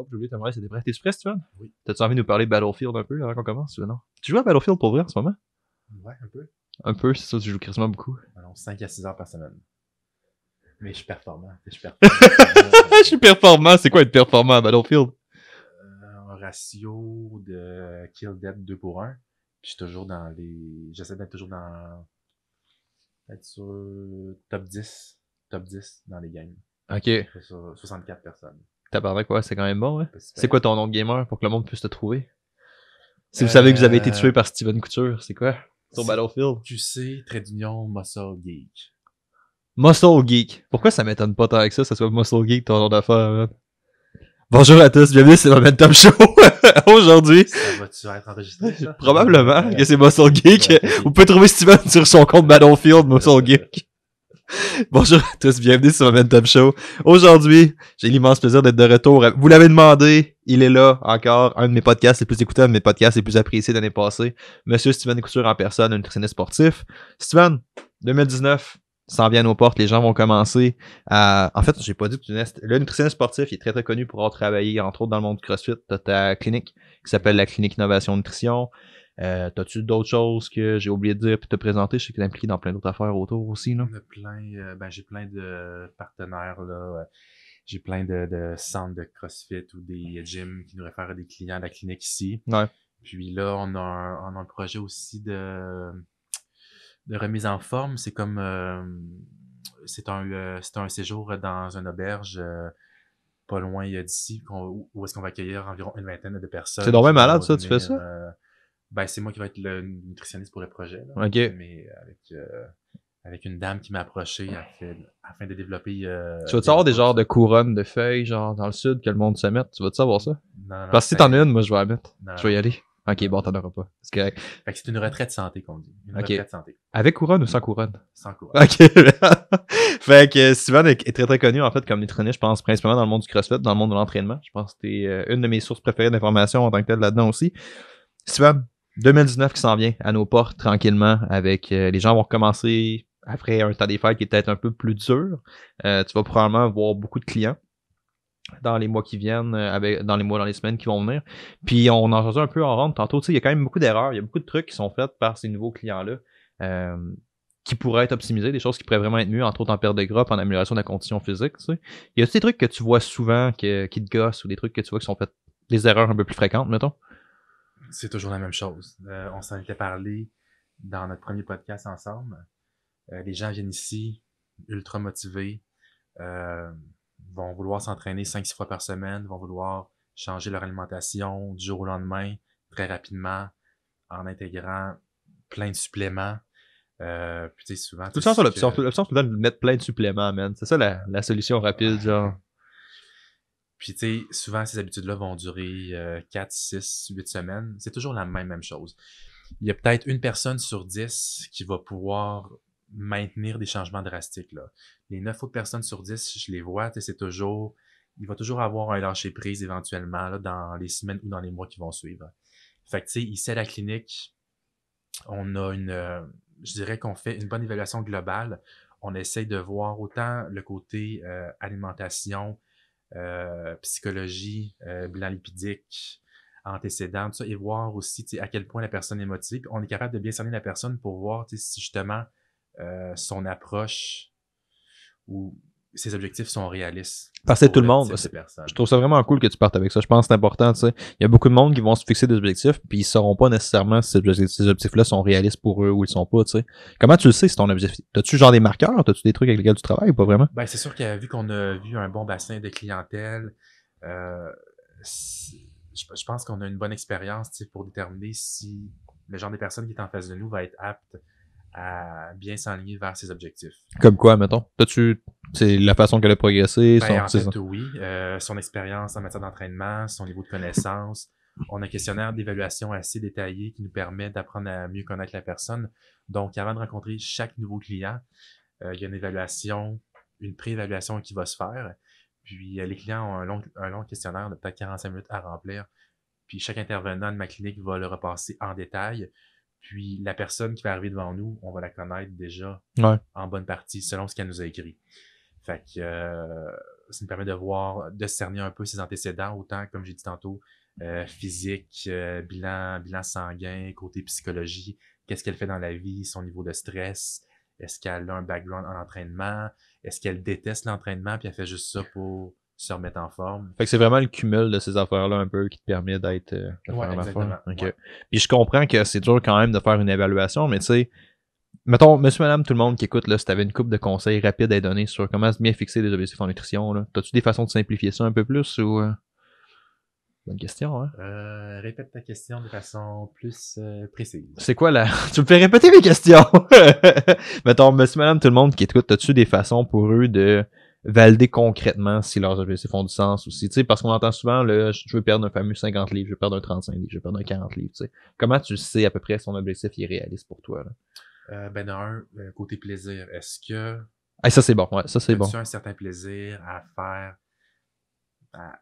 Oh, j'ai oublié de c'était prêt. T'es-tu prêt, Oui. T'as-tu envie de nous parler Battlefield un peu avant qu'on commence ou non? Tu joues à Battlefield pour vrai en ce moment? Ouais, un peu. Un peu, c'est ça, tu joues quasiment beaucoup. Alors, 5 à 6 heures par semaine. Mais je suis performant. Je suis performant. je suis C'est quoi être performant à Battlefield? un euh, ratio de kill death 2 pour 1. Puis toujours dans les. J'essaie d'être toujours dans. Être sur top 10. Top 10 dans les games. Ok. Sur 64 personnes. Tabarnak, quoi? c'est quand même bon, hein. C'est quoi ton nom de gamer pour que le monde puisse te trouver? Si vous savez que vous avez été euh, tué par Steven Couture, c'est quoi? Sur Battlefield. Tu sais, trait d'union, Muscle Geek. Muscle Geek. Pourquoi ça m'étonne pas tant avec ça, ça soit Muscle Geek ton nom d'affaire, Bonjour à tous, bienvenue, c'est Momentum Show. Aujourd'hui. Ça va-tu être enregistré? Ça? Probablement que c'est Muscle Geek. Vous pouvez trouver Steven sur son compte Battlefield, Muscle Geek. Bonjour à tous, bienvenue sur Momentum Show. Aujourd'hui, j'ai l'immense plaisir d'être de retour. Vous l'avez demandé, il est là encore, un de mes podcasts les plus écoutés, mes podcasts les plus appréciés l'année passée. Monsieur Steven Couture en personne, un nutritionniste sportif. Steven, 2019, s'en vient aux nos portes, les gens vont commencer à... En fait, j'ai pas dit que tu Le nutritionniste sportif, il est très très connu pour avoir travaillé, entre autres, dans le monde du CrossFit, de ta clinique, qui s'appelle la clinique Innovation Nutrition. Euh, t'as-tu d'autres choses que j'ai oublié de dire te présenter? Je sais que t'es impliqué dans plein d'autres affaires autour aussi. Là. Euh, ben, j'ai plein de partenaires. là. Euh, j'ai plein de, centres de CrossFit ou des gyms qui nous réfèrent des clients à la clinique ici. Ouais. Puis là, on a, un, projet aussi de, remise en forme. C'est comme c'est un, séjour dans une auberge pas loin d'ici où est-ce qu'on va accueillir environ une vingtaine de personnes. C'est dommage malade ça, tu fais ça? Ben, c'est moi qui vais être le nutritionniste pour le projet. OK. Mais avec, euh, avec une dame qui m'a approché afin, afin, de développer. Euh, tu vas-tu avoir des genres de couronnes de feuilles, genre dans le sud, que le monde se mette Tu vas-tu savoir ça Non, Parce que si ben, t'en as une, moi, je vais la mettre. je vais y aller. Ok, bon, t'en auras pas. C'est correct. Fait que c'est une retraite santé qu'on dit. Une retraite santé. Avec couronne ou sans couronne? Sans couronne. Ok. fait que euh, Steven est très très connu en fait comme nutritionniste, je pense, principalement dans le monde du CrossFit, dans le monde de l'entraînement. Je pense que t'es une de mes sources préférées d'informations en tant que telle là-dedans aussi. Steven, 2019 qui s'en vient à nos portes tranquillement avec euh, les gens vont recommencer après un temps des fêtes qui est peut-être un peu plus dur. Euh, tu vas probablement voir beaucoup de clients dans les mois qui viennent, euh, avec, dans les mois, dans les semaines qui vont venir. Puis on en un peu en rentre. tantôt. Tu sais, il y a quand même beaucoup d'erreurs, il y a beaucoup de trucs qui sont faits par ces nouveaux clients-là. qui pourraient être optimisés, des choses qui pourraient vraiment être mieux, entre autres en perte de gras, en amélioration de la condition physique. Tu sais. Il y a aussi des trucs que tu vois souvent qui te gossent ou des trucs que tu vois qui sont faits, des erreurs un peu plus fréquentes, mettons. C'est toujours la même chose. Euh, on s'en était parlé dans notre premier podcast ensemble. Euh, les gens viennent ici ultra motivés, euh, vont vouloir s'entraîner 5-6 fois par semaine, vont vouloir changer leur alimentation du jour au lendemain, très rapidement, en intégrant plein de suppléments. Euh, puis souvent. Tout le l'option. L'option, de mettre plein de suppléments, man. C'est ça la, la solution rapide, genre. Puis, tu sais, souvent, ces habitudes-là vont durer 4, 6, 8 semaines. C'est toujours la même, même chose. Il y a peut-être une personne sur 10 qui va pouvoir maintenir des changements drastiques. Là. Les 9 autres personnes sur 10, je les vois, c'est toujours... Il va toujours avoir un lâcher-prise éventuellement là, dans les semaines ou dans les mois qui vont suivre. Fait que, tu sais, ici à la clinique, on a une... Euh, je dirais qu'on fait une bonne évaluation globale. On essaye de voir autant le côté euh, alimentation, euh, psychologie, euh, bilan lipidique, antécédents, tout ça, et voir aussi à quel point la personne est motivée. on est capable de bien cerner la personne pour voir si justement euh, son approche ou ces objectifs sont réalistes. Parce que tout le monde. Je trouve ça vraiment cool que tu partes avec ça. Je pense que c'est important. Tu sais. Il y a beaucoup de monde qui vont se fixer des objectifs, puis ils ne sauront pas nécessairement si ces objectifs-là sont réalistes pour eux ou ils sont pas. Tu sais. Comment tu le sais si ton objectif T'as-tu genre des marqueurs T'as-tu des trucs avec lesquels tu travailles ou pas vraiment ben, C'est sûr que vu qu'on a vu un bon bassin de clientèle, euh, je, pense qu'on a une bonne expérience pour déterminer si le genre de personnes qui est en face de nous va être apte à bien s'enligner vers ses objectifs. Comme quoi, mettons? As-tu c'est la façon qu'elle a progressé. Ben, son, en oui. Euh, son expérience en matière d'entraînement, son niveau de connaissance. On a un questionnaire d'évaluation assez détaillé qui nous permet d'apprendre à mieux connaître la personne. Donc, avant de rencontrer chaque nouveau client, euh, il y a une évaluation, une pré-évaluation qui va se faire. Puis, euh, les clients ont un long, un long questionnaire de peut-être 45 minutes à remplir. Puis, chaque intervenant de ma clinique va le repasser en détail puis la personne qui va arriver devant nous, on va la connaître déjà en bonne partie selon ce qu'elle nous a écrit. Fait que euh, ça nous permet de voir, de cerner un peu ses antécédents, autant comme j'ai dit tantôt, euh, physique, euh, bilan, bilan sanguin, côté psychologie, qu'est-ce qu'elle fait dans la vie, son niveau de stress, est-ce qu'elle a un background en entraînement, est-ce qu'elle déteste l'entraînement puis elle fait juste ça pour se remettre en forme. Fait que c'est vraiment le cumul de ces affaires-là un peu qui te permet d'être euh, ouais, okay. ouais. Puis je comprends que c'est dur quand même de faire une évaluation, mais tu sais, mettons, monsieur, madame, tout le monde qui écoute, là, si tu une coupe de conseils rapides à donner sur comment se bien fixer des objectifs en nutrition, là, as-tu des façons de simplifier ça un peu plus ou. Euh? Bonne question, hein? Euh, répète ta question de façon plus euh, précise. C'est quoi la... Tu me fais répéter mes questions! Mettons, monsieur, madame, tout le monde qui écoute, as-tu des façons pour eux de valider concrètement si leurs objectifs font du sens aussi. Tu sais, parce qu'on entend souvent le je veux perdre un fameux 50 livres, je veux perdre un 35 livres, je veux perdre un 40 livres. Tu sais. Comment tu sais à peu près si ton objectif est réaliste pour toi? Là? Euh, ben, un, côté plaisir, est-ce que. Ah, ça c'est bon, ouais, ça c'est bon. Tu as un certain plaisir à faire,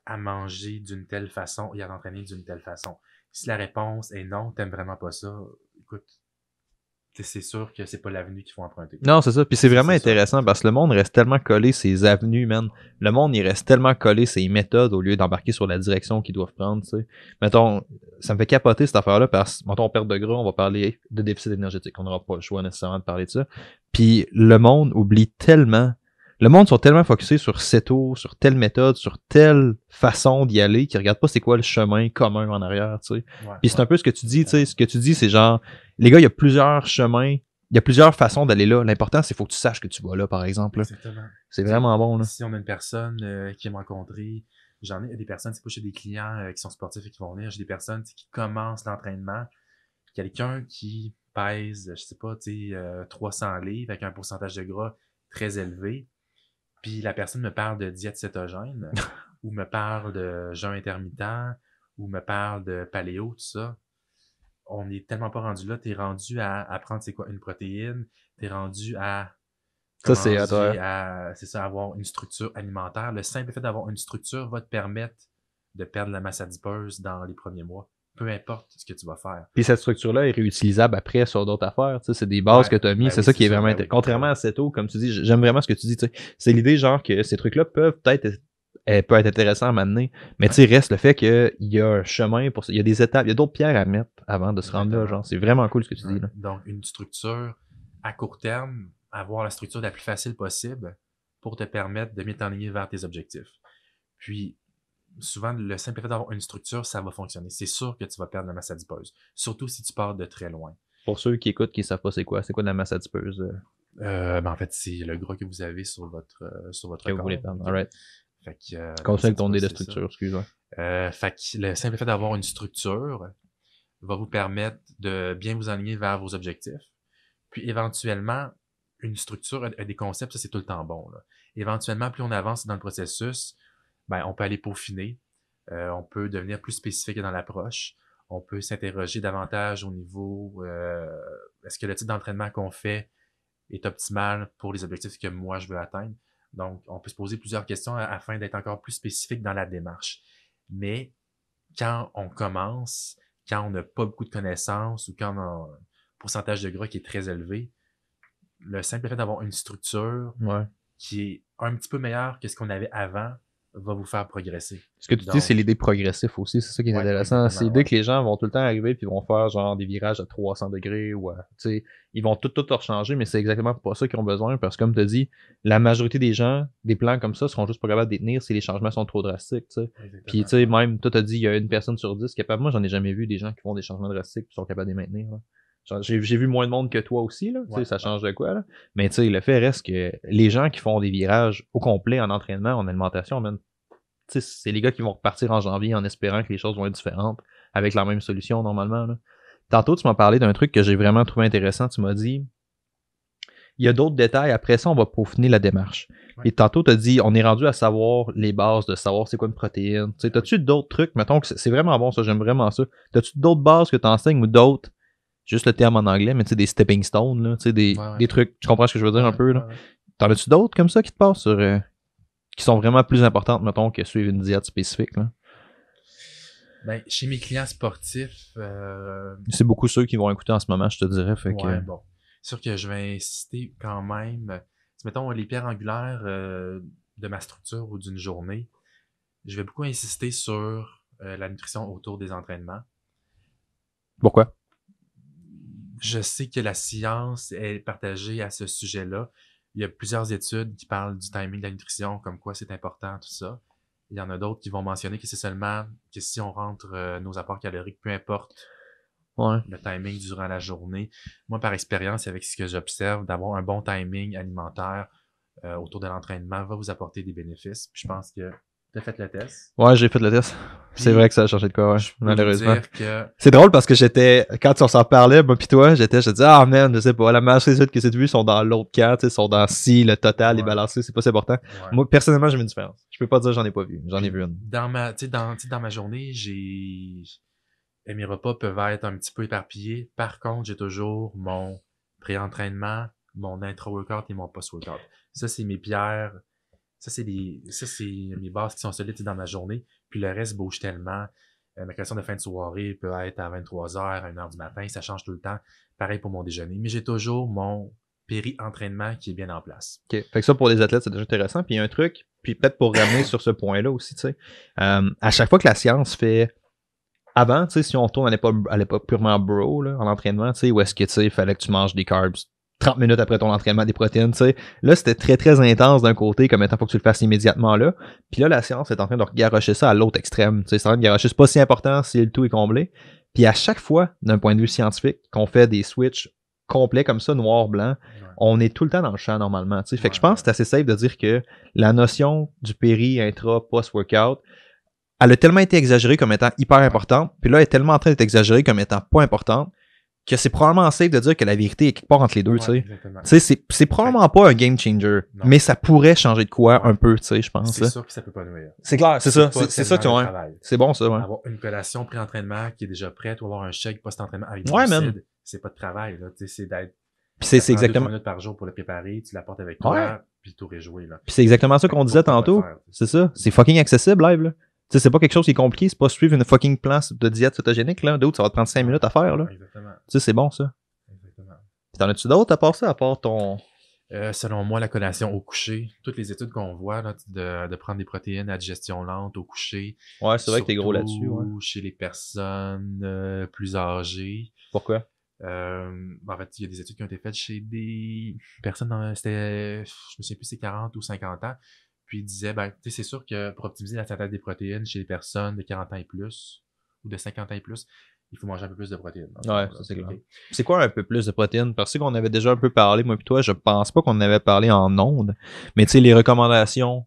à, manger d'une telle façon et à t'entraîner d'une telle façon. Si la réponse est non, t'aimes vraiment pas ça, écoute, c'est sûr que c'est pas l'avenue qu'il faut emprunter. Non, c'est ça. Puis c'est vraiment intéressant parce que le monde reste tellement collé ses avenues, man. Le monde, il reste tellement collé ses méthodes au lieu d'embarquer sur la direction qu'ils doivent prendre, tu sais. Mettons, ça me fait capoter cette affaire-là parce que, mettons, perd de gros, on va parler de déficit énergétique. On n'aura pas le choix nécessairement de parler de ça. Puis le monde oublie tellement le monde sont tellement focusés sur cette eau, sur telle méthode, sur telle façon d'y aller, qu'ils regardent pas c'est quoi le chemin commun en arrière, tu sais. Puis c'est un peu ce que tu dis, tu sais. Ce que tu dis, c'est genre, les gars, il y a plusieurs chemins, il y a plusieurs façons d'aller là. L'important, c'est faut que tu saches que tu vas là, par exemple. Exactement. C'est vraiment bon, là. Si on a une personne euh, qui aime rencontrer, j'en ai des personnes, c'est pas chez des clients euh, qui sont sportifs et qui vont venir, j'ai des personnes qui commencent l'entraînement, quelqu'un qui pèse, je sais pas, tu sais, 300 euh, livres avec un pourcentage de gras très élevé, puis la personne me parle de diète cétogène, ou me parle de jeûne intermittent, ou me parle de paléo, tout ça. On n'est tellement pas rendu là. Tu es rendu à apprendre c'est quoi une protéine, tu es rendu à. Ça, c'est à C'est ça, avoir une structure alimentaire. Le simple fait d'avoir une structure va te permettre de perdre la masse adipeuse dans les premiers mois peu importe ce que tu vas faire. Puis cette structure-là est réutilisable après sur d'autres affaires. C'est des bases que tu as mis. Ben c'est ça qui est, vraiment. Ben intéressant. Contrairement à cette eau, comme tu dis, j'aime vraiment ce que tu dis. C'est l'idée, genre, que ces trucs-là peuvent peut-être être eh, intéressant à mener. Mais tu reste le fait qu'il y a un chemin pour ça. Il y a des étapes, il y a d'autres pierres à mettre avant de se rendre là. c'est vraiment cool ce que tu dis. Donc, une structure à court terme, avoir la structure la plus facile possible pour te permettre de mieux vers tes objectifs. Puis, souvent, le simple fait d'avoir une structure, ça va fonctionner. C'est sûr que tu vas perdre la masse adipeuse, surtout si tu pars de très loin. Pour ceux qui écoutent, qui ne savent pas c'est quoi, c'est quoi de la masse adipeuse? Euh? Euh, ben, en fait, c'est le gros que vous avez sur votre, euh, sur votre que corps. vous voulez perdre, Fait que, ton de structure, excuse-moi. le simple fait d'avoir une structure va vous permettre de bien vous aligner vers vos objectifs. Puis éventuellement, une structure a des concepts, ça c'est tout le temps bon. Éventuellement, plus on avance dans le processus, ben, on peut aller peaufiner, euh, on peut devenir plus spécifique dans l'approche, on peut s'interroger davantage au niveau euh, est-ce que le type d'entraînement qu'on fait est optimal pour les objectifs que moi je veux atteindre. Donc, on peut se poser plusieurs questions afin d'être encore plus spécifique dans la démarche. Mais quand on commence, quand on n'a pas beaucoup de connaissances ou quand on a un pourcentage de gras qui est très élevé, le simple fait d'avoir une structure qui est un petit peu meilleure que ce qu'on avait avant va vous faire progresser. Ce que tu dis, c'est l'idée progressif aussi, c'est ça qui est intéressant. C'est l'idée que les gens vont tout le temps arriver puis vont faire genre des virages à 300 degrés ou tu sais, ils vont tout, tout rechanger, mais c'est exactement pas ça qu'ils ont besoin parce que comme tu dit, la majorité des gens, des plans comme ça seront juste pas capables de détenir si les changements sont trop drastiques. sais, Puis tu sais, même toi as dit il y a une personne sur dix qui capable. Moi j'en ai jamais vu des gens qui font des changements drastiques qui sont capables de les maintenir. Là. J'ai vu moins de monde que toi aussi, là. ça change de quoi, Mais tu sais, le fait reste que les gens qui font des virages au complet en entraînement, en alimentation, c'est les gars qui vont repartir en janvier en espérant que les choses vont être différentes avec la même solution normalement. Tantôt, tu m'as parlé d'un truc que j'ai vraiment trouvé intéressant. Tu m'as dit, il y a d'autres détails. Après ça, on va peaufiner la démarche. Et tantôt, tu as dit, on est rendu à savoir les bases, de savoir c'est quoi une protéine. » tu d'autres trucs? Mettons que c'est vraiment bon, ça, j'aime vraiment ça. As-tu d'autres bases que tu enseignes ou d'autres? Juste le terme en anglais, mais tu sais, des stepping stones, là, des, des trucs. Tu comprends ce que je veux dire un peu? Là? T'en as-tu d'autres comme ça qui te passent sur euh, qui sont vraiment plus importantes, mettons, que suivre une diète spécifique. Là. Ben, chez mes clients sportifs. Euh, C'est beaucoup ceux qui vont écouter en ce moment, je te dirais. Fait que... bon. sûr que je vais insister quand même. Mettons les pierres angulaires euh, de ma structure ou d'une journée. Je vais beaucoup insister sur euh, la nutrition autour des entraînements. Pourquoi? Je sais que la science est partagée à ce sujet-là il y a plusieurs études qui parlent du timing de la nutrition, comme quoi c'est important, tout ça. Il y en a d'autres qui vont mentionner que c'est seulement que si on rentre euh, nos apports caloriques, peu importe le timing durant la journée. Moi, par expérience, avec ce que j'observe, d'avoir un bon timing alimentaire euh, autour de l'entraînement va vous apporter des bénéfices. je pense que T'as fait le test? Ouais, j'ai fait le test. C'est vrai que ça a changé de quoi, ouais, malheureusement. C'est drôle parce que j'étais, quand on s'en parlait, moi pis toi, j'étais, je disais, ah man, je sais pas, la majorité des que j'ai vues sont dans l'autre tu ils sont dans si, le total, est les balancés, c'est pas si important. Moi, personnellement, j'ai une différence. Je peux pas dire j'en ai pas vu, j'en ai vu une. Dans ma, dans, ma journée, j'ai, mes repas peuvent être un petit peu éparpillés. Par contre, j'ai toujours mon pré-entraînement, mon intro-workout et mon post-workout. Ça, c'est mes pierres ça, c'est des, ça, c'est mes bases qui sont solides dans ma journée. Puis le reste bouge tellement. Euh, ma question de fin de soirée peut être à 23h, 1h du matin. Ça change tout le temps. Pareil pour mon déjeuner. Mais j'ai toujours mon péri-entraînement qui est bien en place. OK. Fait que ça, pour les athlètes, c'est déjà intéressant. Puis il y a un truc, puis peut-être pour ramener sur ce point-là aussi, tu sais, euh, à chaque fois que la science fait avant, tu sais, si on retourne à l'époque, purement bro, là, en entraînement, tu sais, où est-ce que, tu sais, il fallait que tu manges des carbs 30 minutes après ton entraînement des protéines, tu sais. Là, c'était très, très intense d'un côté, comme étant, faut que tu le fasses immédiatement là. Puis là, la science est en train de garocher ça à l'autre extrême, tu sais. C'est en train de pas si important si le tout est comblé. Puis à chaque fois, d'un point de vue scientifique, qu'on fait des switches complets comme ça, noir-blanc, on est tout le temps dans le champ normalement, tu sais. Fait que je pense que c'est assez safe de dire que la notion du péri, intra, post-workout, elle a tellement été exagérée comme étant hyper importante, puis là, elle est tellement en train d'être exagérée comme étant pas importante, que c'est probablement safe de dire que la vérité est quelque part entre les deux, tu sais. c'est probablement pas un game changer, mais ça pourrait changer de quoi un peu, tu sais, je pense. C'est hein. sûr que ça peut pas nous aider. C'est clair, c'est ça, c'est ça qui C'est bon ça, ouais. Avoir une collation pré-entraînement qui est déjà prête ou avoir un chèque post-entraînement avec ouais, même. c'est pas de travail, là, tu sais, c'est d'être c'est exactement. minutes par jour pour le préparer, tu l'apportes avec toi, puis le tour est joué, là. Puis c'est exactement ça qu'on disait tantôt. C'est ça. C'est fucking accessible, live, là. Tu sais, c'est pas quelque chose qui est compliqué, c'est pas suivre une fucking plan de diète cétogénique, là. D'autres, ça va te prendre 5 minutes à faire, là. Exactement. Tu sais, c'est bon, ça. Exactement. Puis t'en as-tu d'autres à part ça, à part ton. Euh, selon moi, la collation au coucher, toutes les études qu'on voit, là, de, prendre des protéines à digestion lente au coucher. Ouais, c'est vrai que t'es gros là-dessus. Ouais. Chez les personnes euh, plus âgées. Pourquoi? Euh, ben, en fait, il y a des études qui ont été faites chez des personnes, dans c'était, je me souviens plus, c'est 40 ou 50 ans, puis il disait, ben, c'est sûr que pour optimiser la synthèse des protéines chez les personnes de 40 ans et plus, ou de 50 ans et plus, il faut manger un peu plus de protéines. Ouais, c'est quoi un peu plus de protéines? Parce qu'on avait déjà un peu parlé, moi et toi, je pense pas qu'on avait parlé en ondes, mais tu sais, les recommandations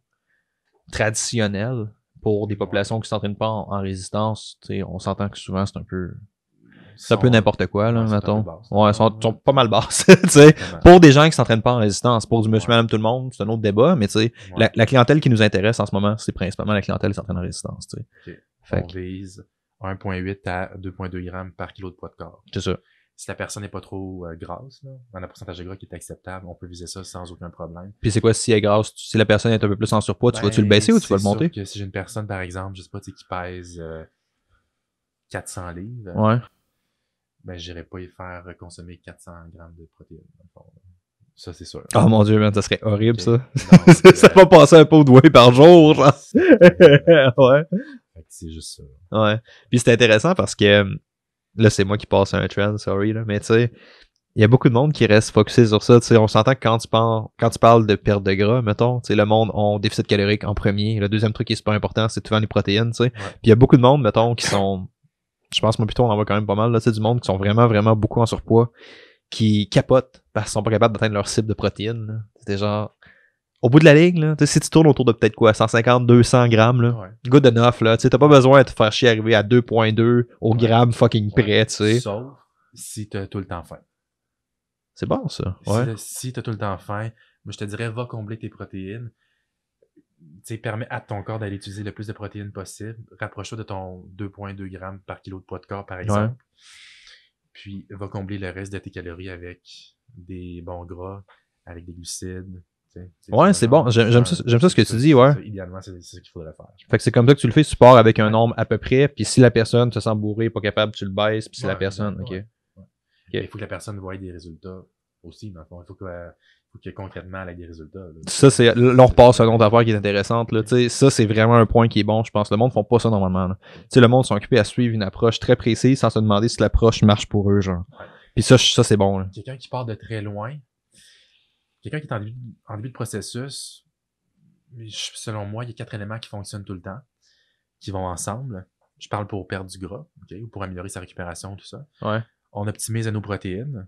traditionnelles pour des populations qui s'entraînent pas en, en résistance, tu sais, on s'entend que souvent c'est un peu c'est un n'importe quoi, là, mettons. ouais, sont, pas mal basses, tu sais. Pour des gens qui s'entraînent pas en résistance, pour du monsieur, madame, tout le monde, c'est un autre débat, mais tu sais, la, clientèle qui nous intéresse en ce moment, c'est principalement la clientèle qui s'entraîne en résistance, tu sais. On vise 1.8 à 2.2 grammes par kilo de poids de corps. C'est sûr si la personne n'est pas trop euh, grasse, là, un pourcentage de gras qui est acceptable, on peut viser ça sans aucun problème. Puis c'est quoi si elle est grasse, si la personne est un peu plus en surpoids, tu ben, vas-tu le baisser ou tu vas le monter? si j'ai une personne, par exemple, je sais pas, qui pèse 400 euh, livres, ouais ben, j'irais pas y faire consommer 400 grammes de protéines, Ça, c'est sûr. Oh mon dieu, man, ça serait horrible, ça. ça va passer un pot de whey par jour. ouais. C'est juste ça. Ouais. Puis c'est intéressant parce que euh, là, c'est moi qui passe un trend, sorry, là, mais tu sais, il y a beaucoup de monde qui reste focusé sur ça. sais, on s'entend que quand tu, parles, quand tu parles de perte de gras, mettons, le monde on déficit calorique en premier. Le deuxième truc qui est super important, c'est souvent les protéines. sais. Puis il y a beaucoup de monde, mettons, qui sont je pense moi plutôt on en voit quand même pas mal là, du monde qui sont vraiment vraiment beaucoup en surpoids qui capotent parce qu'ils sont pas capables d'atteindre leur cible de protéines. C'était genre au bout de la ligne, là, si tu tournes autour de peut-être quoi, 150, 200 grammes, là, good enough, là, tu t'as pas besoin de te faire chier arriver à 2.2 au gramme fucking près, tu sais. Sauf si t'as tout le temps faim. C'est bon, ça. Si, si t'as tout le temps faim, mais je te dirais, va combler tes protéines, permet à ton corps d'aller utiliser le plus de protéines possible. Rapproche-toi de ton 2,2 grammes par kilo de poids de corps, par exemple. Puis, va combler le reste de tes calories avec des bons gras, avec des glucides. ouais, c'est bon. J'aime ça, ça, ce que tu dis, ouais. idéalement, c'est ce qu'il faudrait faire. Fait que c'est comme ça que tu le fais, tu pars avec un nombre à peu près, puis si la personne se sent bourrée, pas capable, tu le baisses, puis si la personne, ok. Il faut que la personne voie des résultats aussi, Il faut que euh, que concrètement avec des résultats. Ça, c'est. Là, on repasse un autre qui est intéressante. Là. sais, ça, c'est vraiment un point qui est bon, je pense. Le monde ne font pas ça normalement. Là. Le monde sont occupés à suivre une approche très précise sans se demander si l'approche marche pour eux, genre. Puis ça, ça c'est bon. Quelqu'un qui part de très loin, quelqu'un qui est en début, de processus, selon moi, il y a quatre éléments qui fonctionnent tout le temps, qui vont ensemble. Je parle pour perdre du gras, ou pour améliorer sa récupération, tout ça. Ouais. On optimise nos protéines.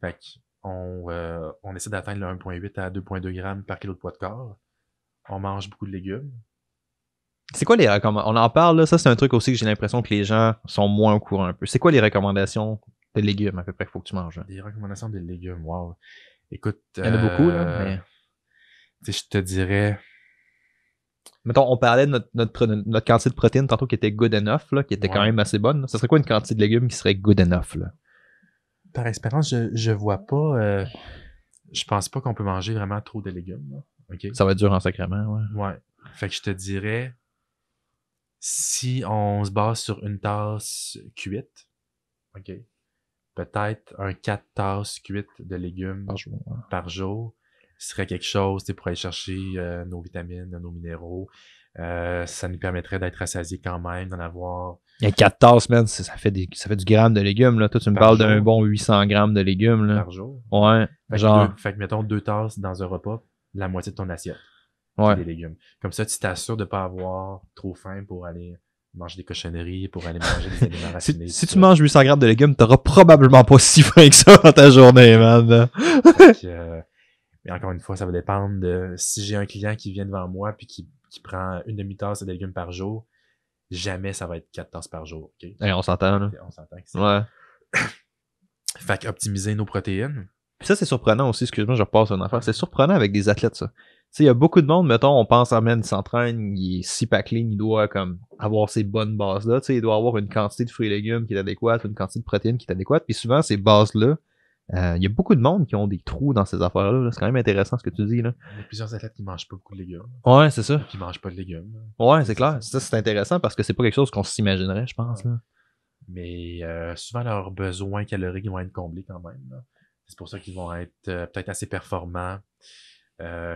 Fait euh, on, essaie d'atteindre le 1,8 à 2,2 grammes par kilo de poids de corps. On mange beaucoup de légumes. C'est quoi les recommandations? On en parle, là. ça c'est un truc aussi que j'ai l'impression que les gens sont moins au courant un peu. C'est quoi les recommandations de légumes à peu près qu'il faut que tu manges? Les hein? recommandations des légumes, wow. Écoute. Il y en a beaucoup, là. Euh, je te dirais. Mettons, on parlait de notre, quantité de protéines tantôt qui était good enough, là, qui était quand même assez bonne. Ce serait quoi une quantité de légumes qui serait good enough? Là? par expérience, je, je vois pas. Euh, je pense pas qu'on peut manger vraiment trop de légumes. Ça va être dur en sacrement, ouais. Fait que je te dirais, si on se base sur une tasse cuite, OK, peut-être un 4 tasses cuites de légumes par jour, serait quelque chose pour aller chercher euh, nos vitamines, nos minéraux. Euh, ça nous permettrait d'être rassasiés quand même, d'en avoir il y a 14 semaines, ça fait, ça fait du gramme de légumes. Là. Toi, tu me parles d'un bon 800 grammes de légumes. Là. Par jour. Ouais. Fait genre... fait mettons deux tasses dans un repas, la moitié de ton assiette. Ouais. Des légumes. Comme ça, tu t'assures de ne pas avoir trop faim pour aller manger des cochonneries, pour aller manger des aliments racinés. si, tu manges 800 grammes de légumes, t'auras probablement pas si faim que ça dans ta journée, man. Euh, mais encore une fois, ça va dépendre de si j'ai un client qui vient devant moi puis qui, qui prend une demi-tasse de légumes par jour jamais ça va être 14 par jour. on s'entend, là. On s'entend Ouais. fait optimiser nos protéines. Puis ça, c'est surprenant aussi, excuse-moi, je repasse une affaire. C'est surprenant avec des athlètes, ça. Tu sais, il y a beaucoup de monde, mettons, on pense, à même il s'entraîne, il est si clean, il doit, comme, avoir ces bonnes bases-là. Tu sais, il doit avoir une quantité de fruits et légumes qui est adéquate, une quantité de protéines qui est adéquate. Puis souvent, ces bases-là, euh, il y a beaucoup de monde qui ont des trous dans ces affaires-là. c'est quand même intéressant ce que tu dis. Il y a plusieurs athlètes qui ne mangent pas beaucoup de légumes. Oui, c'est ça. Qui ne mangent pas de légumes. Oui, c'est clair. Ça, c'est intéressant parce que c'est pas quelque chose qu'on s'imaginerait, je pense. Mais euh, souvent, leurs besoins caloriques vont être comblés quand même. C'est pour ça qu'ils vont être euh, peut-être assez performants.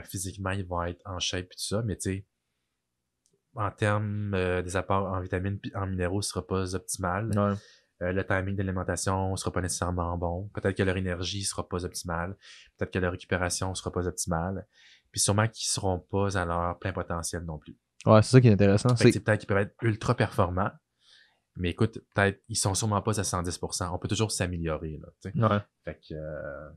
physiquement, ils vont être en shape et tout ça. Mais tu sais, en termes des apports en vitamines et en minéraux, ce ne sera pas optimal. Ouais. Euh, le timing d'alimentation sera pas nécessairement bon, peut-être que leur énergie ne sera pas optimale, peut-être que leur récupération ne sera pas optimale, puis sûrement qu'ils ne seront pas à leur plein potentiel non plus. Ouais, c'est ça qui est intéressant. C'est peut-être qu'ils peuvent être ultra performants, mais écoute, peut-être ils sont sûrement pas à 110%. On peut toujours s'améliorer là. Ouais. Fait que euh,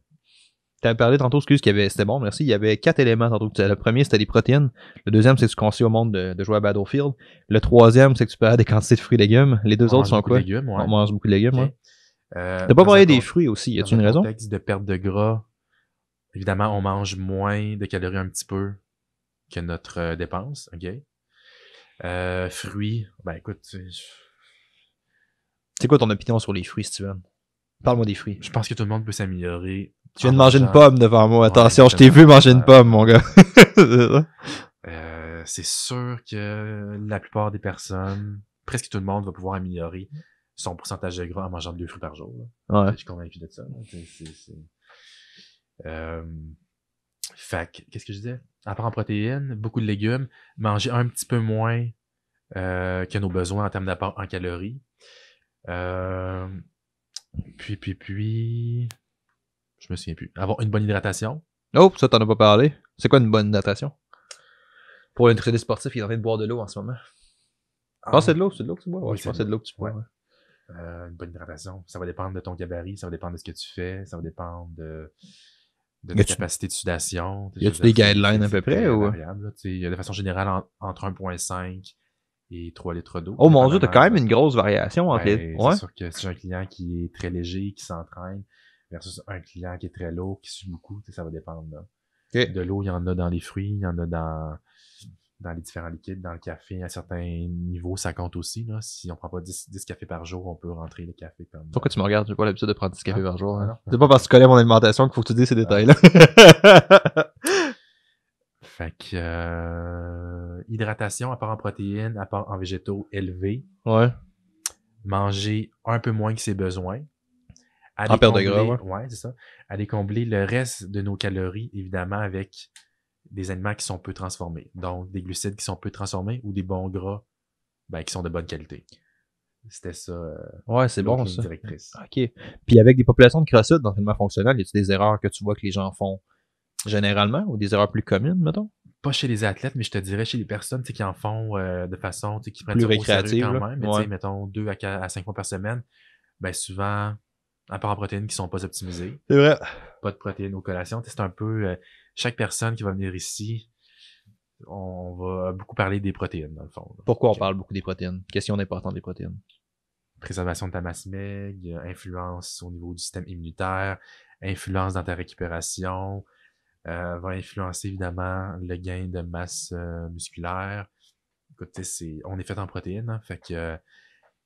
tu parlé tantôt, excuse, qu'il y avait, c'était bon, merci. Il y avait quatre éléments tantôt. Le premier, c'était les protéines. Le deuxième, c'est que tu conseilles au monde de, jouer à Battlefield. Le troisième, c'est que tu peux avoir des quantités de fruits et légumes. Les deux autres sont quoi? Légumes, On mange beaucoup de légumes, ouais. Euh, T'as pas parlé des fruits aussi, y a-tu une raison? contexte de perte de gras, évidemment, on mange moins de calories un petit peu que notre euh, dépense, ok? Euh, fruits, ben écoute, c'est quoi ton opinion sur les fruits, Steven? Parle-moi des fruits. Je pense que tout le monde peut s'améliorer tu viens de ah, manger une pomme devant moi. Attention, je t'ai vu manger une pomme, mon gars. Euh, c'est sûr que la plupart des personnes, presque tout le monde, va pouvoir améliorer son pourcentage de gras en mangeant deux fruits par jour. Ouais. Je suis convaincu de ça. Euh, fac, qu'est-ce que je disais? Apport en protéines, beaucoup de légumes, manger un petit peu moins euh, que nos besoins en termes d'apport en calories. Puis, puis, puis. Je me souviens plus. Avoir une bonne hydratation. Oh, ça, t'en as pas parlé. C'est quoi une bonne hydratation? Pour un traité sportif, il est en train de boire de l'eau en ce moment. Ah, c'est de l'eau, c'est de l'eau que tu bois. Ouais, oui, je pense c'est de l'eau que tu bois. Euh, une bonne hydratation. Ça va dépendre de ton gabarit, ça va dépendre de ce que tu fais, ça va dépendre de, de ta capacité de sudation. Y a-tu des guidelines à peu près ou? a de façon générale, entre 1,5 et 3 litres d'eau. Oh mon dieu, t'as quand même une grosse variation en ben, Ouais. C'est sûr que si j'ai un client qui est très léger, qui s'entraîne, versus un client qui est très lourd, qui suit beaucoup, ça va dépendre. De l'eau, il y en a dans les fruits, il y en a dans, dans les différents liquides, dans le café. À certains niveaux, ça compte aussi. Si on prend pas 10, cafés par jour, on peut rentrer le café comme. Pourquoi tu me regardes? J'ai pas l'habitude de prendre 10 cafés ah. par jour. Hein. Ah C'est pas ah. parce que tu connais mon alimentation qu'il faut que tu ces détails-là. Fait que euh, hydratation, part en protéines, à part en végétaux élevés. Manger un peu moins que ses besoins. À en de gras, ouais. c'est ça. Aller combler le reste de nos calories, évidemment, avec des aliments qui sont peu transformés. Donc, des glucides qui sont peu transformés ou des bons gras ben, qui sont de bonne qualité. C'était ça. Euh, ouais, c'est bon, ça. OK. Puis avec des populations de crossfit d'entraînement fonctionnel, y a-t-il des erreurs que tu vois que les gens font généralement ou des erreurs plus communes, mettons? Pas chez les athlètes, mais je te dirais chez les personnes qui en font euh, de façon qui prennent plus récréative quand même. Mais mettons deux à, à cinq fois par semaine, ben souvent, à part en protéines qui sont pas optimisées. C'est vrai. Pas de protéines aux collations. C'est un peu euh, chaque personne qui va venir ici, on va beaucoup parler des protéines dans le fond. Pourquoi on parle beaucoup des protéines Question importante des protéines. Préservation de ta masse maigre, influence au niveau du système immunitaire, influence dans ta récupération, euh, va influencer évidemment le gain de masse euh, musculaire. Écoutez, c'est on est fait en protéines, hein, fait que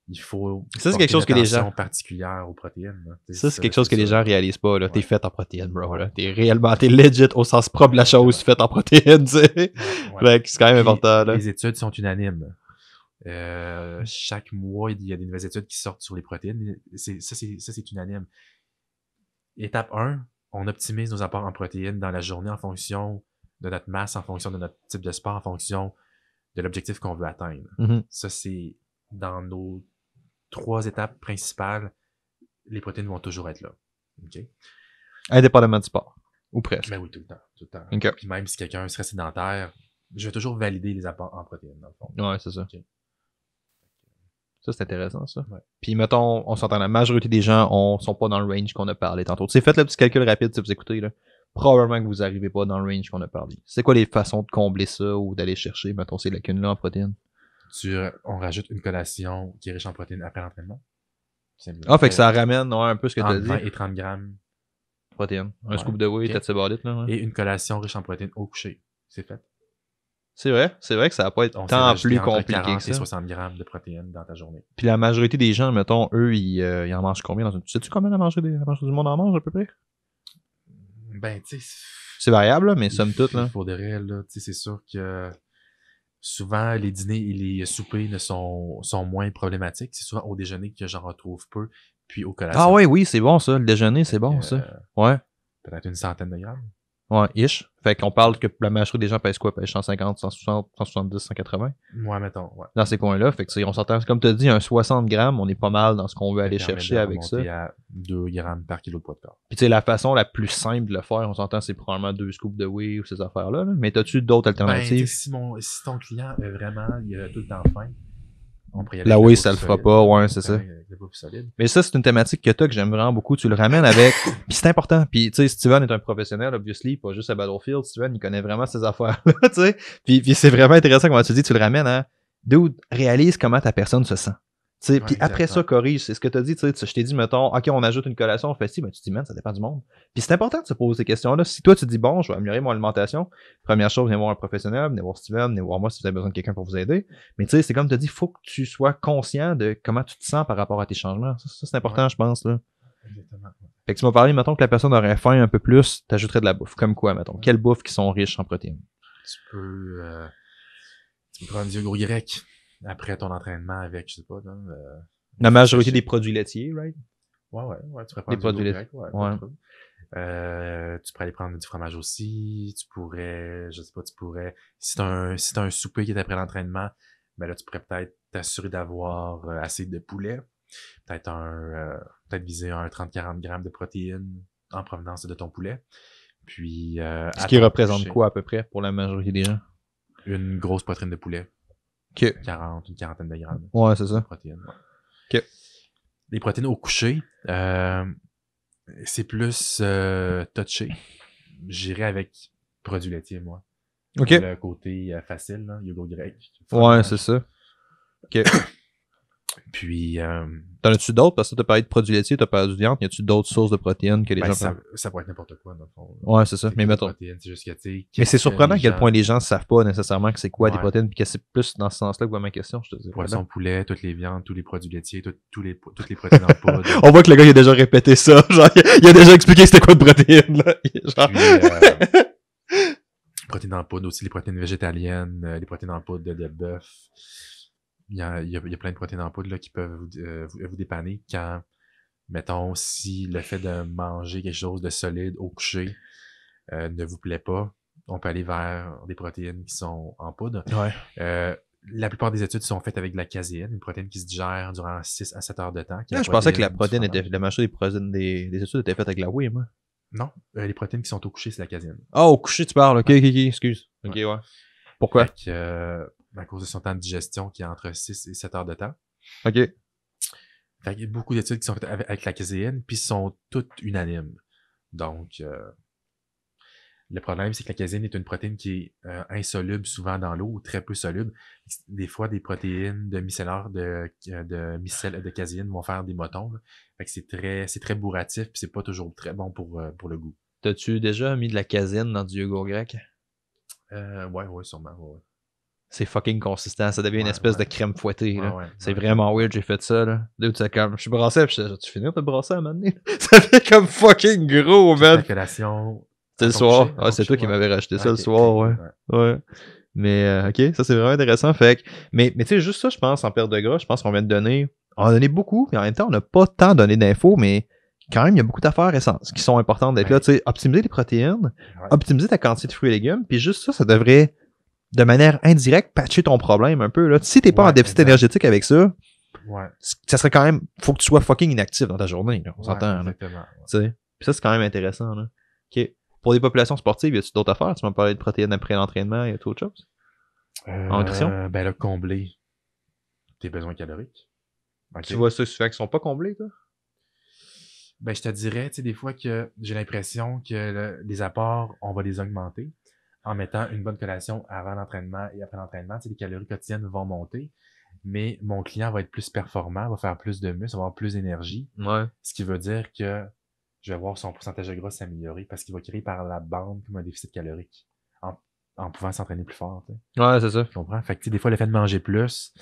il faut. Ça, c'est quelque chose que les gens. particulière aux protéines. Ça, c'est quelque chose que les gens réalisent pas. T'es fait en protéines, bro. T'es réellement, t'es legit au sens propre de la chose fait faite en protéines, tu c'est quand même important. Les études sont unanimes. Euh, chaque mois, il y a des nouvelles études qui sortent sur les protéines. ça, c'est, unanime. Étape 1, on optimise nos apports en protéines dans la journée en fonction de notre masse, en fonction de notre type de sport, en fonction de l'objectif qu'on veut atteindre. Mm-hmm. Ça, c'est dans nos trois étapes principales, les protéines vont toujours être là. Okay? Indépendamment du sport, ou presque. Mais ben oui, tout le temps. Tout le temps. même si quelqu'un serait sédentaire, je vais toujours valider les apports en protéines, dans fond. Ouais, c'est ça. Ça, c'est intéressant, ça. Puis, mettons, on s'entend, la majorité des gens ne sont pas dans le range qu'on a parlé tantôt. C'est fait faites le petit calcul rapide si vous écoutez, Probablement que vous n'arrivez pas dans le range qu'on a parlé. C'est quoi les façons de combler ça ou d'aller chercher, mettons, ces lacunes-là en protéines? tu, euh, on rajoute une collation qui est riche en protéines après l'entraînement. Ah, fait que ça ramène ouais, un peu ce que tu as dit. 20 et 30 grammes. Protéines. Un scoop de whey, t'as ce là, Et une collation riche en protéines au coucher. C'est fait. C'est vrai, c'est vrai que ça va pas être tant plus compliqué que ça. Et 60 grammes de protéines dans ta journée. Puis la majorité des gens, mettons, eux, ils, euh, ils en mangent combien dans une... Sais-tu combien la manger des... la du monde en mange à peu près? Ben, tu sais... C'est variable, là, mais somme toute, là. Pour des réels, là, tu sais, c'est sûr que souvent, les dîners et les soupers ne sont, sont moins problématiques. C'est souvent au déjeuner que j'en retrouve peu, puis au collation. Ah oui, oui, c'est bon ça. Le déjeuner, c'est bon ça. Euh, ouais. Peut-être une centaine de grammes. Ouais, ish. Fait qu'on parle que la majorité des gens pèse quoi? Pèse 150, 160, 170, 180. Ouais, mettons, ouais. Dans ces coins-là. Fait que, on s'entend, comme tu as dit, un 60 grammes, on est pas mal dans ce qu'on veut aller chercher avec ça. à 2 grammes par kilo de poids de corps. Puis, tu sais, la façon la plus simple de le faire, on s'entend, c'est probablement deux scoops de whey ou ces affaires-là. Mais as-tu d'autres ben, alternatives? si, mon, si ton client, est vraiment, il a tout le faim, la Là, oui, ça le fera pas, ouais, c'est ça. Mais ça, c'est une thématique que t'as que j'aime vraiment beaucoup. Tu le ramènes avec. Puis c'est important. Puis tu sais, Steven est un professionnel, obviously, pas juste à Battlefield. Steven, il connaît vraiment ses affaires. tu sais. Puis, puis c'est vraiment intéressant comment tu dis, tu le ramènes hein. Dude, réalise comment ta personne se sent. Puis après ça, corrige. C'est ce que tu as dit. je t'ai dit, mettons, OK, on ajoute une collation, on fait ben, tu dis, man, ça dépend du monde. Puis c'est important de se poser ces questions-là. Si toi, tu dis, bon, je vais améliorer mon alimentation, première chose, viens voir un professionnel, venez voir Steven, venez voir moi si vous avez besoin de quelqu'un pour vous aider. Mais tu sais, c'est comme tu as dit, faut que tu sois conscient de comment tu te sens par rapport à tes changements. Ça, c'est important, je pense. Là. Exactement. Fait que tu m'as parlé, mettons, que la personne aurait faim un peu plus, t'ajouterais de la bouffe. Comme quoi, mettons? Quelles bouffes qui sont riches en protéines? Tu peux, euh, tu peux prendre du gros grec après ton entraînement avec, je sais pas, euh, La majorité des produits laitiers, right? Ouais, ouais, ouais. Tu pourrais prendre des produits laitiers. Ouais, euh, tu pourrais aller prendre du fromage aussi. Tu pourrais, je sais pas, tu pourrais. Si t'as un, si t'as un souper qui est après l'entraînement, ben là, tu pourrais peut-être t'assurer d'avoir euh, assez de poulet. Peut-être un, peut-être viser un 30-40 grammes de protéines en provenance de ton poulet. Puis, ce qui représente quoi à peu près pour la majorité des gens? Une grosse poitrine de poulet. 40, une quarantaine de grammes. Ouais, c'est ça. protéines. Les protéines au coucher, euh, c'est plus euh, touché. J'irais avec produits laitiers, moi. OK. Le côté euh, facile, là, yogourt grec. Ouais, c'est ça. OK. Puis. Euh, T'en as-tu d'autres? Parce que t'as parlé de produits laitiers, t'as parlé de viande. Y a-tu d'autres sources de protéines que les ben, gens. Ça, ça pourrait être n'importe quoi, dans le fond. Ouais, c'est ça. Mais mettons. mais c'est surprenant à quel point les gens savent pas nécessairement que c'est quoi des protéines, puis que c'est plus dans ce sens-là que va ma question, je te dis. Poisson, poulet, toutes les viandes, tous les produits laitiers, les, toutes les protéines en poudre. On voit que le gars, il a déjà répété ça. Genre, il a déjà expliqué c'était quoi de protéines, là. Genre... Euh, protéines en poudre aussi, les protéines végétaliennes, euh, les protéines en poudre de, de bœuf il y a, plein de protéines en poudre là, qui peuvent euh, vous, dépanner quand, mettons, si le fait de manger quelque chose de solide au coucher euh, ne vous plaît pas, on peut aller vers des protéines qui sont en poudre. Ouais. Euh, la plupart des études sont faites avec de la caséine, une protéine qui se digère durant 6 à 7 heures de temps. Ah, je pensais que la protéine était. La des, protéines, des, études étaient faites avec la whey, moi. Non, les protéines qui sont au coucher, c'est la caséine. Ah, au coucher, tu parles. Ok, ok, ok, excuse. Ok, ouais. Pourquoi? Que, à cause de son temps de digestion qui est entre 6 et 7 heures de temps. OK. il y a beaucoup d'études qui sont faites avec, la caséine, puis sont toutes unanimes. Donc, euh, le problème, c'est que la caséine est une protéine qui est euh, insoluble souvent dans l'eau très peu soluble. Des fois, des protéines de micellaire de, de de caséine vont faire des motons. c'est très, c'est très bourratif, puis c'est pas toujours très bon pour, euh, pour le goût. T'as-tu déjà mis de la caséine dans du yogourt grec? Euh, ouais, ouais, sûrement. Ouais c'est fucking consistant. Ça devient une espèce de crème fouettée. c'est vraiment weird, j'ai fait ça. Là. Deux, tu comme, je suis brassé, puis je tu finis de brasser à donné? » ça fait comme fucking gros, man. C'est le soir. Ah, c'est toi qui m'avais racheté ça le soir, ouais. ouais. Mais, euh, ok, ça c'est vraiment intéressant. Fait mais, mais tu sais, juste ça, je pense, en perte de gras, je pense qu'on vient de donner. On a donné beaucoup, et en même temps, on n'a pas tant donné d'infos, mais quand même, il y a beaucoup d'affaires essence qui sont importantes d'être là. Tu sais, optimiser les protéines, optimiser ta quantité de fruits et légumes, puis juste ça, ça devrait de manière indirecte, patcher ton problème un peu. Là. Si t'es pas en déficit énergétique avec ça, ça serait quand même. Faut que tu sois fucking inactif dans ta journée. on s'entend. Ouais, ça, c'est quand même intéressant. Là. Pour les populations sportives, y a-tu d'autres affaires? Tu m'as parlé de protéines après l'entraînement, y a-tu autre chose? Euh, en Ben là, combler tes besoins caloriques. Tu vois ça, souvent fait qu'ils sont pas comblés, toi? Ben, je te dirais, tu sais, des fois que j'ai l'impression que les apports, on va les augmenter en mettant une bonne collation avant l'entraînement et après l'entraînement. les calories quotidiennes vont monter, mais mon client va être plus performant, va faire plus de muscles, va avoir plus d'énergie. Ouais. Ce qui veut dire que je vais voir son pourcentage de gras s'améliorer parce qu'il va créer par la bande comme un déficit calorique en, pouvant s'entraîner plus fort. Ouais, c'est ça. Je comprends? Fait tu des fois, le fait de manger plus,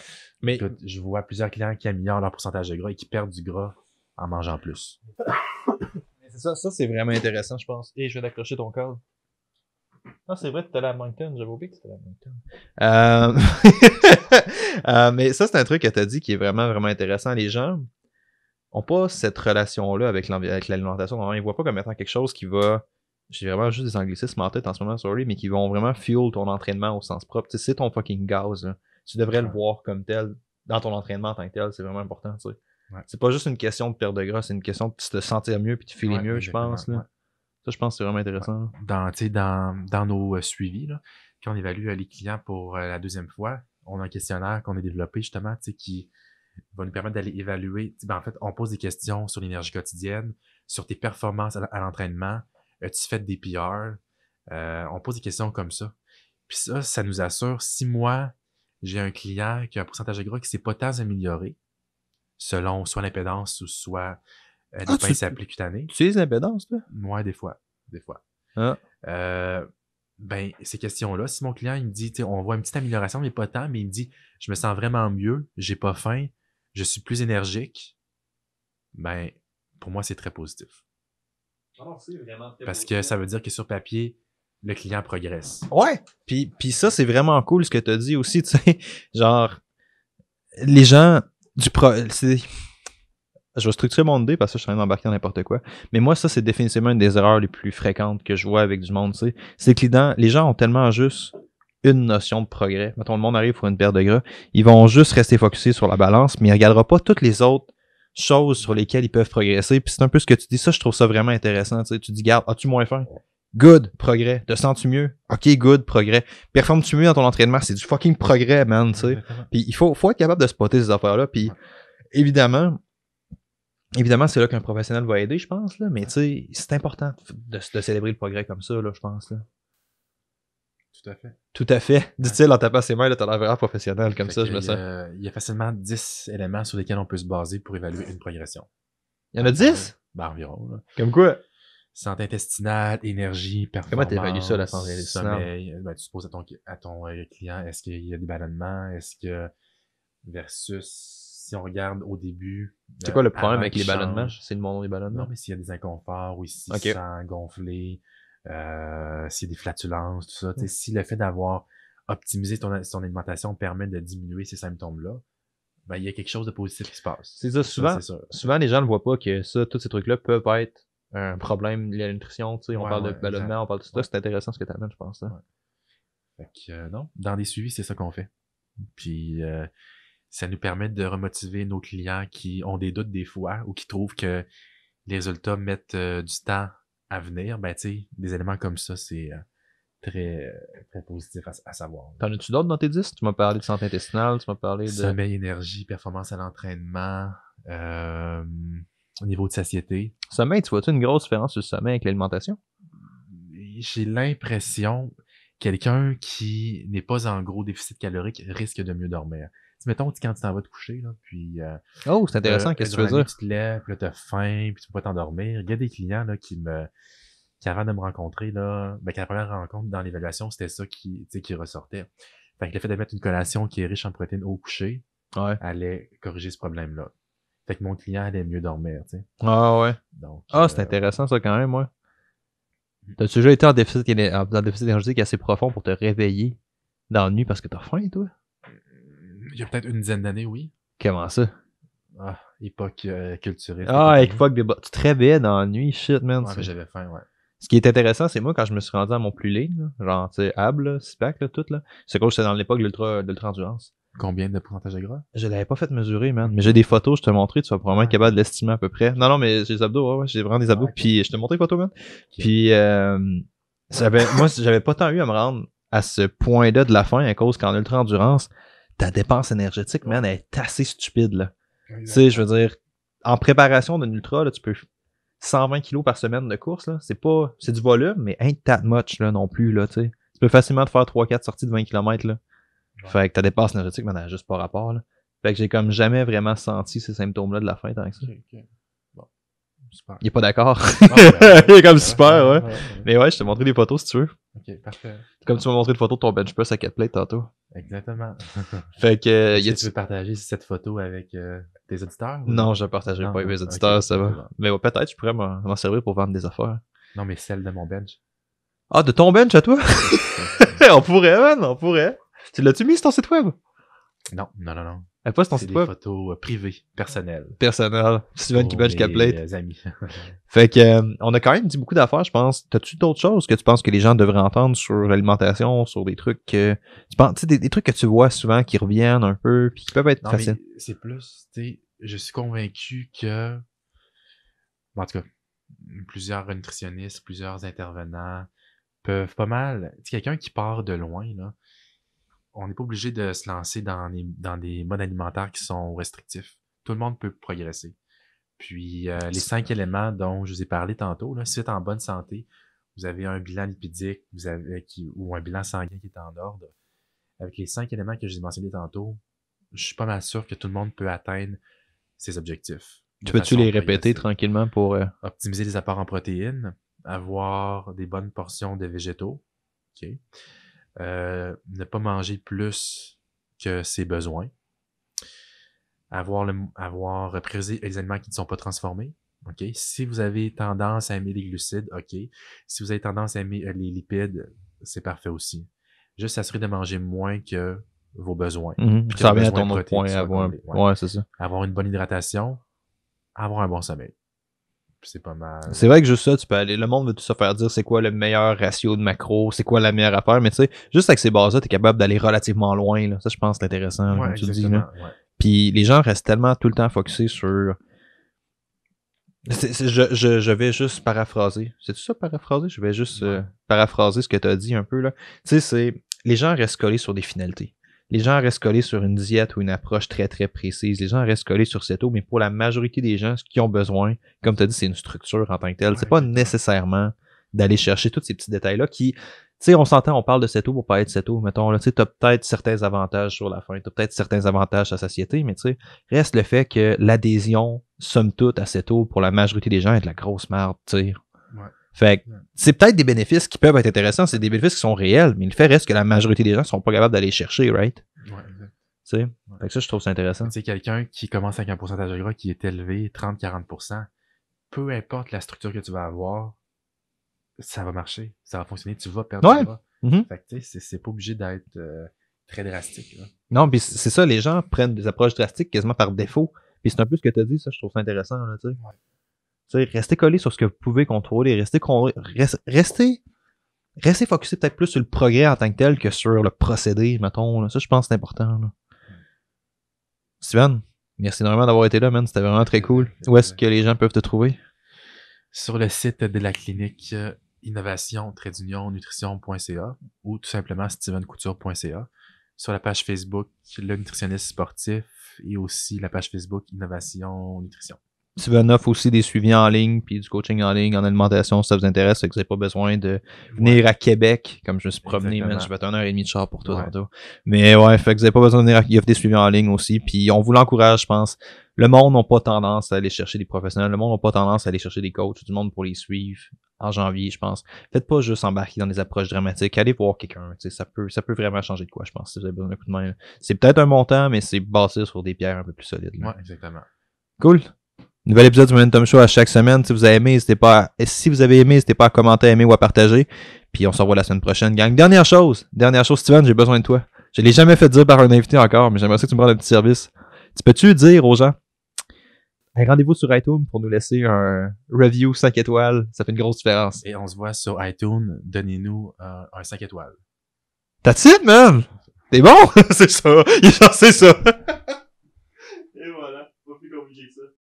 mais je vois plusieurs clients qui améliorent leur pourcentage de gras et qui perdent du gras en mangeant plus. ça, ça c'est vraiment intéressant, je pense. Et je vais d'accrocher ton code non, c'est vrai, t'étais à Moncton. J'avais oublié que c'était à Moncton. Euh, euh, mais ça, c'est un truc que t'as dit qui est vraiment, vraiment intéressant. Les gens n'ont pas cette relation-là avec l'alimentation. Ils voient pas comme étant quelque chose qui va. J'ai vraiment juste des anglicismes en tête en ce moment, sorry, mais qui vont vraiment fuel ton entraînement au sens propre. C'est ton fucking gaz. Tu devrais le voir comme tel dans ton entraînement en tant que tel. C'est vraiment important. C'est pas juste une question de perte de gras, c'est une question de te sentir mieux puis de filer mieux, je pense. Ça, je pense que c'est vraiment intéressant. Dans, nos euh, suivis, là, quand on évalue euh, les clients pour euh, la deuxième fois, on a un questionnaire qu'on a développé justement qui va nous permettre d'aller évaluer. Ben, en fait, on pose des questions sur l'énergie quotidienne, sur tes performances à l'entraînement. tu fais des PR? on pose des questions comme ça. Puis ça, ça nous assure, si moi, j'ai un client qui a un pourcentage de gras qui s'est pas tant amélioré, selon soit l'impédance ou soit euh, des ah, Tu utilises l'impédance, toi? Ouais, des fois. Des fois. Ah. Euh, ben, ces questions-là, si mon client, il me dit, on voit une petite amélioration, mais pas tant, mais il me dit, je me sens vraiment mieux, j'ai pas faim, je suis plus énergique, ben, pour moi, c'est très positif. Ah vraiment Parce que ça veut dire que sur papier, le client progresse. Ouais! Puis, ça, c'est vraiment cool ce que tu as dit aussi, tu sais, genre, les gens du pro... Je vais structurer mon idée parce que je suis en train d'embarquer dans n'importe quoi. Mais moi, ça, c'est définitivement une des erreurs les plus fréquentes que je vois avec du monde, tu sais. C'est que les, gens ont tellement juste une notion de progrès. quand le monde arrive pour une paire de gras. Ils vont juste rester focusés sur la balance, mais ils ne regarderont pas toutes les autres choses sur lesquelles ils peuvent progresser. Puis c'est un peu ce que tu dis. Ça, je trouve ça vraiment intéressant. Tu, tu dis, garde, as-tu moins faim? Good, progrès. Te sens-tu mieux? OK, good, progrès. Performes-tu mieux dans ton entraînement? C'est du fucking progrès, man, Puis il faut, faut être capable de spotter ces affaires-là. Puis évidemment, Évidemment, c'est là qu'un professionnel va aider, je pense, là, mais c'est important de, célébrer le progrès comme ça, là, je pense. Là. Tout à fait. Tout à fait. Dit-il en tapant ses mains, t'as l'air professionnel comme ça, je me sens. il y a facilement 10 éléments sur lesquels on peut se baser pour évaluer une progression. Il y en a 10? Ben, environ. Comme quoi? Santé intestinale, énergie, performance. Comment t'évalues ça, la santé intestinale? Sommeil, euh, ben, tu poses à ton, à ton euh, client, est-ce qu'il y a des ballonnements? Est-ce que. versus si on regarde au début. C'est quoi le euh, problème avec les ballonnements? C'est le monde des ballonnements? Non, mais s'il y a des inconforts ou s'il okay. gonflé, euh, s'il y a des flatulences, tout ça. Hmm. Si le fait d'avoir optimisé ton, son alimentation permet de diminuer ces symptômes-là, ben, il y a quelque chose de positif qui se passe. C'est ça, souvent, souvent les gens ne voient pas que ça, tous ces trucs-là peuvent être un problème lié à la nutrition. on parle de ballonnements, on parle de tout ça. C'est intéressant ce que tu amènes, je pense. Hein. Fait euh, non, dans les suivis, c'est ça qu'on fait. Puis, ça nous permet de remotiver nos clients qui ont des doutes des fois ou qui trouvent que les résultats mettent euh, du temps à venir. Ben, tu des éléments comme ça, c'est euh, euh, très, positif à, savoir. T'en as-tu d'autres dans tes 10? Tu m'as parlé de santé intestinale, tu m'as parlé de... Sommeil, énergie, performance à l'entraînement, au niveau de satiété. Sommeil, tu vois-tu une grosse différence sur le sommeil avec l'alimentation? J'ai l'impression quelqu'un qui n'est pas en gros déficit calorique risque de mieux dormir mettons, quand tu t'en vas te coucher, là, puis. Euh, oh, c'est intéressant, qu'est-ce que tu veux dire? Tu te lèves, puis là, t'as faim, puis tu peux pas t'endormir. Il y a des clients, là, qui me. qui avant de me rencontrer, là, ben, quand la première rencontre dans l'évaluation, c'était ça qui, qui ressortait. Fait que le fait de mettre une collation qui est riche en protéines au coucher, ouais. allait corriger ce problème-là. Fait que mon client allait mieux dormir, tu sais. Ah ouais. Donc, ah, c'est euh, intéressant ça quand même, ouais. Mm. T'as-tu déjà été en déficit, énergétique assez profond pour te réveiller dans la nuit parce que t'as faim, toi? il y a peut-être une dizaine d'années, oui. Comment ça? Ah, époque euh, culturelle. Ah, époque de... Tu Très réveillais dans nuit, shit, man. Ouais, j'avais faim, ouais. Ce qui est intéressant, c'est moi, quand je me suis rendu à mon plus laid, genre, tu sais, Ab, Spac, tout, là, c'est quoi, j'étais dans l'époque de l'ultra-endurance. Combien de pourcentage de gras? Je l'avais pas fait mesurer, man. Mais j'ai des photos, je te montrais, tu vas probablement être capable de l'estimer à peu près. Non, non, mais j'ai des abdos, ouais, j'ai vraiment des abdos. Ah, puis je te montrais les photos, man. Puis, euh, moi, j'avais pas tant eu à me rendre à ce point-là de la fin à cause qu'en ultra-endurance, ta dépense énergétique, man, elle est assez stupide, là. Tu sais, je veux dire, en préparation de ultra, là, tu peux 120 kilos par semaine de course, là. C'est pas, c'est du volume, mais ain't that much, là, non plus, là, tu sais. Tu peux facilement te faire 3-4 sorties de 20 km, là. Fait que ta dépense énergétique, man, elle a juste pas rapport, là. Fait que j'ai comme jamais vraiment senti ces symptômes-là de la faim tant que ça. Bon. Super. Il est pas d'accord. Il est comme super, ouais. Mais ouais, je te montré des photos si tu veux. Ok, parfait. Comme tu m'as montré des photos de ton bench press à 4 plates tantôt. Exactement. fait que. Euh, tu veux partager cette photo avec euh, tes auditeurs? Non, je ne partagerai pas avec mes auditeurs, ça va. Mais peut-être je pourrais m'en, servir pour vendre des affaires. Non, mais celle de mon bench. Ah, de ton bench à toi? on pourrait, man, on pourrait. Tu l'as-tu mis sur ton site web? Non, non, non, non. Elle poste ton site des photos euh, privées, personnelles. Personnelles. Steven qui plate. Les amis. fait que, euh, on a quand même dit beaucoup d'affaires, je pense. T'as-tu d'autres choses que tu penses que les gens devraient entendre sur l'alimentation, sur des trucs que, tu penses, des, trucs que tu vois souvent qui reviennent un peu, puis qui peuvent être non, C'est plus, tu sais, je suis convaincu que, en tout cas, plusieurs nutritionnistes, plusieurs intervenants peuvent pas mal, tu quelqu'un qui part de loin, là, on n'est pas obligé de se lancer dans, des modes alimentaires qui sont restrictifs. Tout le monde peut progresser. Puis euh, les cinq éléments dont je vous ai parlé tantôt, si vous êtes en bonne santé, vous avez un bilan lipidique vous avez, euh, ou un bilan sanguin qui est en ordre, avec les cinq éléments que j'ai mentionnés tantôt, je suis pas mal sûr que tout le monde peut atteindre ses objectifs. Tu peux-tu les répéter tranquillement pour... Euh, Optimiser les apports en protéines, avoir des bonnes portions de végétaux, OK. Euh, ne pas manger plus que ses besoins, avoir, le, avoir les aliments qui ne sont pas transformés. ok Si vous avez tendance à aimer les glucides, OK. Si vous avez tendance à aimer euh, les lipides, c'est parfait aussi. Juste s'assurer de manger moins que vos besoins. Mhm. ça ton point. Avoir, ça. avoir une bonne hydratation, avoir un bon sommeil c'est pas mal. C'est vrai que juste ça, tu peux aller. Le monde veut tout se faire dire c'est quoi le meilleur ratio de macro, c'est quoi la meilleure affaire, mais tu sais, juste avec ces bases-là, es capable d'aller relativement loin. Là. Ça, je pense, c'est intéressant. Puis les gens restent tellement tout le temps focusés sur. je, vais juste paraphraser. C'est ça, paraphraser? Je vais juste euh, paraphraser ce que tu as dit un peu. Tu sais, c'est. Les gens restent collés sur des finalités les gens restent collés sur une diète ou une approche très, très précise. Les gens restent collés sur cette eau, mais pour la majorité des gens, ce qu'ils ont besoin, comme tu as dit, c'est une structure en tant que telle. C'est pas nécessairement d'aller chercher tous ces petits détails-là qui, tu sais, on s'entend, on parle de cette eau pour pas être cette eau, mettons, là, tu sais, t'as peut-être certains avantages sur la fin, t'as peut-être certains avantages à société, mais tu sais, reste le fait que l'adhésion, somme toute, à cette eau, pour la majorité des gens, est de la grosse merde, tu sais. Fait c'est peut-être des bénéfices qui peuvent être intéressants, c'est des bénéfices qui sont réels, mais le fait reste que la majorité des gens sont pas capables d'aller chercher, right? Ouais, Tu sais? ça, je trouve ça intéressant. c'est quelqu'un qui commence avec un pourcentage de gras qui est élevé, 30-40%, peu importe la structure que tu vas avoir, ça va marcher, ça va fonctionner, tu vas perdre du mm-hmm. Fait tu sais, c'est pas obligé d'être euh, très drastique. Non, puis c'est ça, les gens prennent des approches drastiques quasiment par défaut. Puis c'est un peu ce que tu as dit, ça, je trouve ça intéressant. Là, tu sais. restez collé sur ce que vous pouvez contrôler, restez, restez restez focusé peut-être plus sur le progrès en tant que tel que sur le procédé, mettons. Ça, je pense c'est important. Steven, merci énormément d'avoir été là, man. C'était vraiment très cool. Où est-ce que les gens peuvent te trouver? Sur le site de la clinique euh, innovation nutrition.ca ou tout simplement stevencouture.ca. Sur la page Facebook, le nutritionniste sportif et aussi la page Facebook Innovation Nutrition. Steven offre aussi des suivis en ligne, puis du coaching en ligne, en alimentation, si ça vous intéresse, que vous n'avez pas besoin de venir à Québec, comme je me suis promené, mais je vais être une heure et demie de char pour toi tantôt. Mais ouais, fait que vous n'avez pas besoin de venir des suivis en ligne aussi, puis on vous l'encourage, je pense. Le monde n'a pas tendance à aller chercher des professionnels, le monde n'a pas tendance à aller chercher des coachs, du monde pour les suivre en janvier, je pense. Faites pas juste embarquer dans des approches dramatiques. Allez voir quelqu'un. Ça peut, ça peut vraiment changer de quoi, je pense, si vous avez besoin d'un coup de main. C'est peut-être un montant, mais c'est basé sur des pierres un peu plus solides. Ouais, exactement. Cool. Nouvelle épisode du Momentum Show à chaque semaine. Si vous avez aimé, n'hésitez pas à, si vous avez aimé, n'hésitez pas à commenter, aimer ou à partager. Puis on se revoit la semaine prochaine, gang. Dernière chose, dernière chose, Steven, j'ai besoin de toi. Je l'ai jamais fait dire par un invité encore, mais j'aimerais ça que tu me rendes un petit service. Tu peux-tu dire aux gens un rendez-vous sur iTunes pour nous laisser un review 5 étoiles? Ça fait une grosse différence. Et on se voit sur iTunes. Donnez-nous euh, un 5 étoiles. T'as tu man! T'es bon? c'est ça! c'est ça! Et voilà, pas plus compliqué que ça.